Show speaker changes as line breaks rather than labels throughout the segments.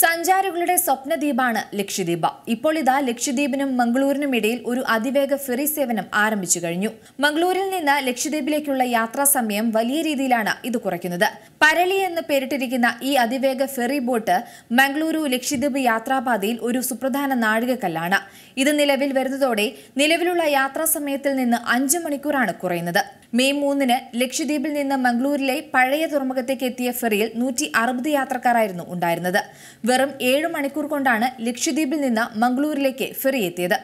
സഞ്ചാരികളുടെ സ്വപ്നദ്വീപാണ് ലക്ഷദ്വീപ് ഇപ്പോൾ ഇതാ ലക്ഷദ്വീപിനും മംഗളൂരിനും ഇടയിൽ ഒരു അതിവേഗ ഫെറി സേവനം ആരംഭിച്ചു കഴിഞ്ഞു മംഗളൂരിൽ നിന്ന് ലക്ഷദ്വീപിലേക്കുള്ള യാത്രാ സമയം വലിയ രീതിയിലാണ് ഇത് കുറയ്ക്കുന്നത് പരളി എന്ന് പേരിട്ടിരിക്കുന്ന ഈ അതിവേഗ ഫെറി ബോട്ട് മംഗളൂരു ലക്ഷദ്വീപ് യാത്രാപാതയിൽ ഒരു സുപ്രധാന നാഴികക്കല്ലാണ് ഇത് നിലവിൽ വരുന്നതോടെ നിലവിലുള്ള യാത്രാ സമയത്തിൽ നിന്ന് അഞ്ചു മണിക്കൂറാണ് കുറയുന്നത് മെയ് മൂന്നിന് ലക്ഷദ്വീപിൽ നിന്ന് മംഗളൂരിലെ പഴയ തുറമുഖത്തേക്ക് എത്തിയ ഫെറിയിൽ നൂറ്റി അറുപത് യാത്രക്കാരായിരുന്നു ഉണ്ടായിരുന്നത് വെറും ഏഴ് മണിക്കൂർ കൊണ്ടാണ് ലക്ഷദ്വീപിൽ നിന്ന് മംഗളൂരിലേക്ക് ഫെറി എത്തിയത്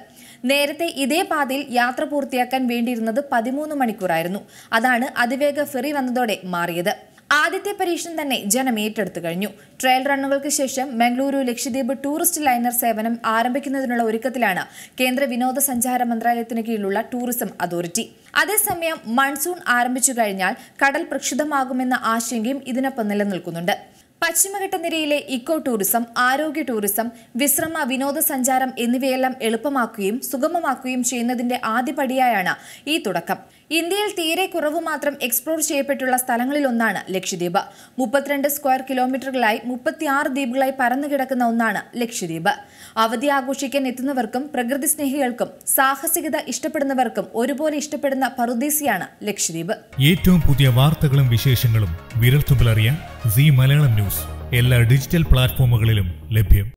നേരത്തെ ഇതേ പാതയിൽ യാത്ര പൂർത്തിയാക്കാൻ വേണ്ടിയിരുന്നത് പതിമൂന്ന് മണിക്കൂറായിരുന്നു അതാണ് അതിവേഗ ഫെറി വന്നതോടെ മാറിയത് ആദ്യത്തെ പരീക്ഷണം തന്നെ ജനം ഏറ്റെടുത്തു കഴിഞ്ഞു ട്രയൽ റണ്ണുകൾക്ക് ശേഷം ബംഗളൂരു ലക്ഷദ്വീപ് ടൂറിസ്റ്റ് ലൈനർ സേവനം ആരംഭിക്കുന്നതിനുള്ള ഒരുക്കത്തിലാണ് കേന്ദ്ര വിനോദസഞ്ചാര മന്ത്രാലയത്തിന് കീഴിലുള്ള ടൂറിസം അതോറിറ്റി അതേസമയം മൺസൂൺ ആരംഭിച്ചു കഴിഞ്ഞാൽ കടൽ പ്രക്ഷുബ്ധമാകുമെന്ന ആശങ്കയും ഇതിനൊപ്പം നിലനിൽക്കുന്നുണ്ട് പശ്ചിമഘട്ടനിരയിലെ ഇക്കോ ടൂറിസം ആരോഗ്യ ടൂറിസം വിശ്രമ വിനോദസഞ്ചാരം എന്നിവയെല്ലാം എളുപ്പമാക്കുകയും സുഗമമാക്കുകയും ചെയ്യുന്നതിന്റെ ആദ്യപടിയായാണ് ഈ തുടക്കം ഇന്ത്യയിൽ തീരെ കുറവ് മാത്രം എക്സ്പ്ലോർ ചെയ്യപ്പെട്ടുള്ള സ്ഥലങ്ങളിലൊന്നാണ് ലക്ഷദ്വീപ് മുപ്പത്തിരണ്ട് സ്ക്വയർ കിലോമീറ്ററുകളായി മുപ്പത്തിയാറ് ദ്വീപുകളായി പരന്നുകിടക്കുന്ന ഒന്നാണ് ലക്ഷദ്വീപ് അവധി ആഘോഷിക്കാൻ എത്തുന്നവർക്കും പ്രകൃതി സ്നേഹികൾക്കും സാഹസികത ഇഷ്ടപ്പെടുന്നവർക്കും ഒരുപോലെ ഇഷ്ടപ്പെടുന്ന പറുദീസിയാണ് ലക്ഷദ്വീപ് ഏറ്റവും പുതിയ വാർത്തകളും വിശേഷങ്ങളും വിരൽത്തുമ്പിലറിയാൻ സി മലയാളം ന്യൂസ് എല്ലാ ഡിജിറ്റൽ പ്ലാറ്റ്ഫോമുകളിലും ലഭ്യം